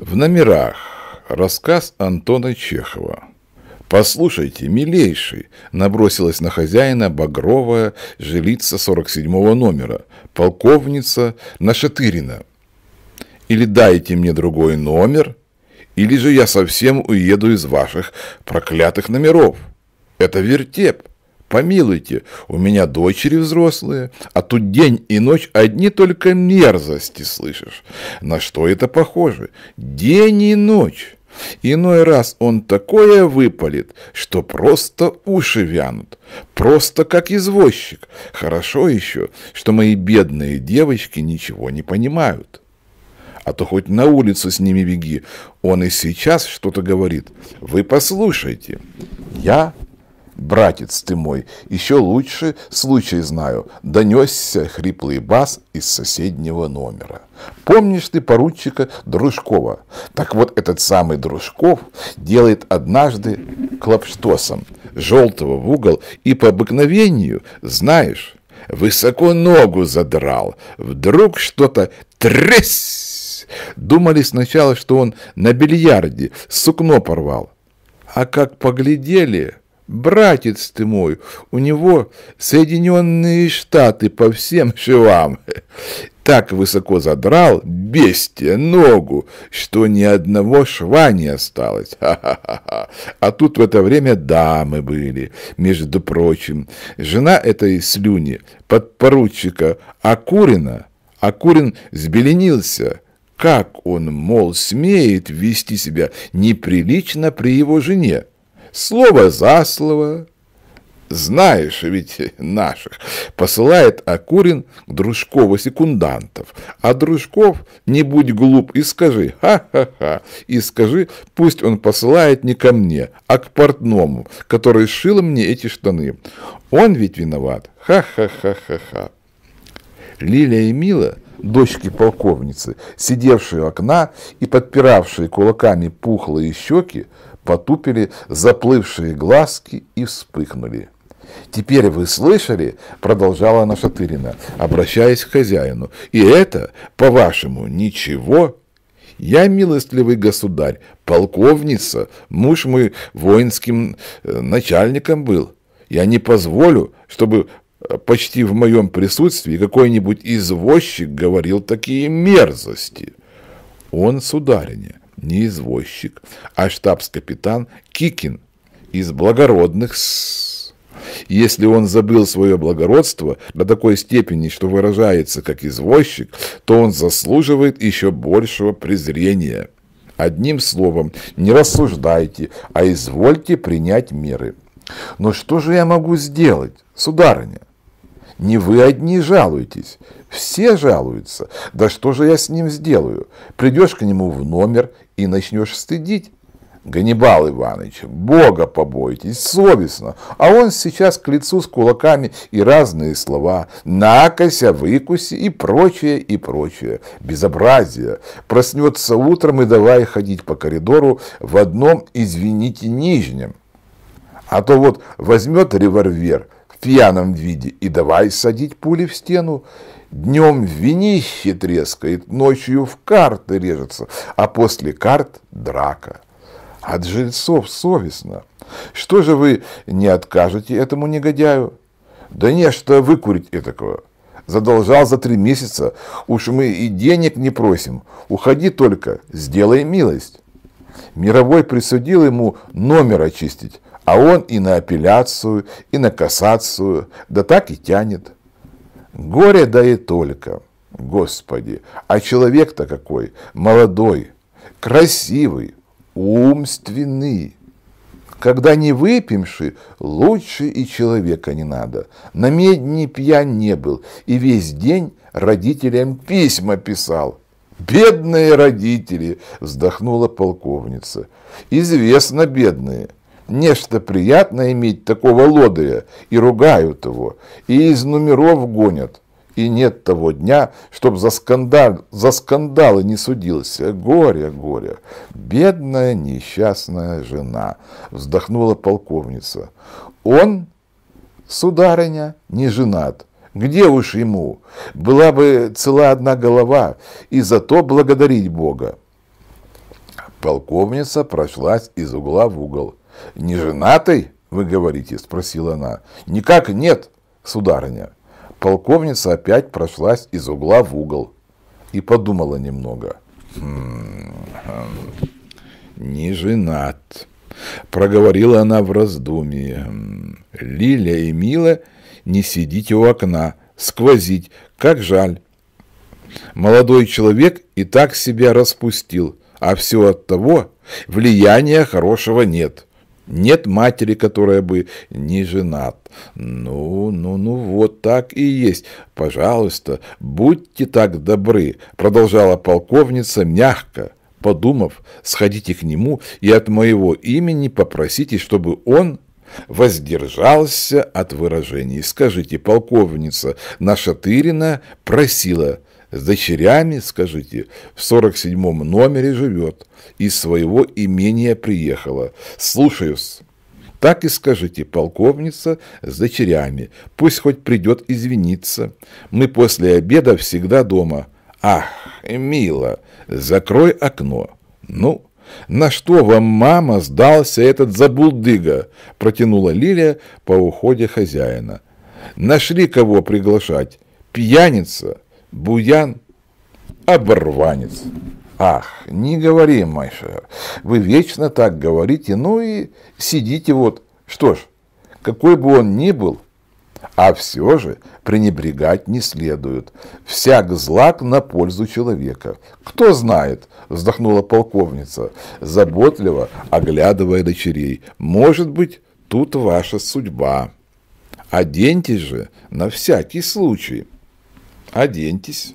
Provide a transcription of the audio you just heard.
В номерах рассказ Антона Чехова. «Послушайте, милейший!» – набросилась на хозяина Багровая, жилица 47-го номера, полковница Нашатырина. «Или дайте мне другой номер, или же я совсем уеду из ваших проклятых номеров. Это вертеп, Помилуйте, у меня дочери взрослые, а тут день и ночь одни только мерзости слышишь. На что это похоже? День и ночь. Иной раз он такое выпалит, что просто уши вянут, просто как извозчик. Хорошо еще, что мои бедные девочки ничего не понимают. А то хоть на улицу с ними беги, он и сейчас что-то говорит. Вы послушайте, я братец ты мой, еще лучше случай знаю», — донесся хриплый бас из соседнего номера. «Помнишь ты поручика Дружкова? Так вот этот самый Дружков делает однажды клопштосом желтого в угол и по обыкновению, знаешь, высоко ногу задрал. Вдруг что-то тресь! Думали сначала, что он на бильярде сукно порвал. А как поглядели, Братец ты мой, у него Соединенные Штаты по всем швам. Так высоко задрал, бестия, ногу, что ни одного шва не осталось. А тут в это время дамы были, между прочим. Жена этой слюни, подпоручика Акурина, Акурин сбеленился, как он, мол, смеет вести себя неприлично при его жене слово за слово. Знаешь ведь наших. Посылает Акурин к Дружкову секундантов. А Дружков, не будь глуп, и скажи, ха-ха-ха, и скажи, пусть он посылает не ко мне, а к портному, который сшил мне эти штаны. Он ведь виноват. Ха-ха-ха-ха-ха. Лилия и Мила дочки полковницы, сидевшие у окна и подпиравшие кулаками пухлые щеки, потупили заплывшие глазки и вспыхнули. «Теперь вы слышали?» — продолжала наша Тырина, обращаясь к хозяину. «И это, по-вашему, ничего?» «Я, милостливый государь, полковница, муж мой воинским э, начальником был. Я не позволю, чтобы э, почти в моем присутствии какой-нибудь извозчик говорил такие мерзости». «Он, сударыня, не извозчик, а штабс-капитан Кикин из благородных с... Если он забыл свое благородство до такой степени, что выражается как извозчик, то он заслуживает еще большего презрения. Одним словом, не рассуждайте, а извольте принять меры. Но что же я могу сделать, сударыня? Не вы одни жалуетесь, все жалуются. Да что же я с ним сделаю? Придешь к нему в номер и начнешь стыдить. Ганнибал Иванович, Бога побойтесь, совестно. А он сейчас к лицу с кулаками и разные слова. Накося, выкуси и прочее, и прочее. Безобразие. Проснется утром и давай ходить по коридору в одном, извините, нижнем. А то вот возьмет револьвер – пьяном виде и давай садить пули в стену. Днем винище трескает, ночью в карты режется, а после карт драка. От жильцов совестно. Что же вы не откажете этому негодяю? Да не, что выкурить этакого. Задолжал за три месяца, уж мы и денег не просим. Уходи только, сделай милость. Мировой присудил ему номер очистить, а он и на апелляцию, и на кассацию, да так и тянет. Горе да и только, Господи, а человек-то какой, молодой, красивый, умственный. Когда не выпьемши, лучше и человека не надо. На медни пьян не был и весь день родителям письма писал. «Бедные родители!» – вздохнула полковница. «Известно, бедные!» Нечто приятно иметь такого лодыря, и ругают его, и из номеров гонят. И нет того дня, чтоб за, скандал, за скандалы не судился. Горе, горе. Бедная несчастная жена, вздохнула полковница. Он, сударыня, не женат. Где уж ему? Была бы цела одна голова, и зато благодарить Бога. Полковница прошлась из угла в угол. Не женатый, вы говорите, спросила она. Никак нет, сударыня. Полковница опять прошлась из угла в угол и подумала немного. хм, хм не женат. Проговорила она в раздумье. «Хм, Лиля и Мила, не сидите у окна, сквозить, как жаль. Молодой человек и так себя распустил, а все от того, влияния хорошего нет. Нет матери, которая бы не женат. Ну, ну, ну, вот так и есть. Пожалуйста, будьте так добры, продолжала полковница мягко, подумав, сходите к нему и от моего имени попросите, чтобы он воздержался от выражений. Скажите, полковница Нашатырина просила с дочерями, скажите, в 47-м номере живет, из своего имения приехала. Слушаюсь. Так и скажите, полковница с дочерями, пусть хоть придет извиниться. Мы после обеда всегда дома. Ах, мило, закрой окно. Ну, на что вам, мама, сдался этот забулдыга? Протянула Лилия по уходе хозяина. Нашли кого приглашать. Пьяница буян, оборванец. Ах, не говори, майша, вы вечно так говорите, ну и сидите вот. Что ж, какой бы он ни был, а все же пренебрегать не следует. Всяк злак на пользу человека. Кто знает, вздохнула полковница, заботливо оглядывая дочерей. Может быть, тут ваша судьба. Оденьтесь же на всякий случай оденьтесь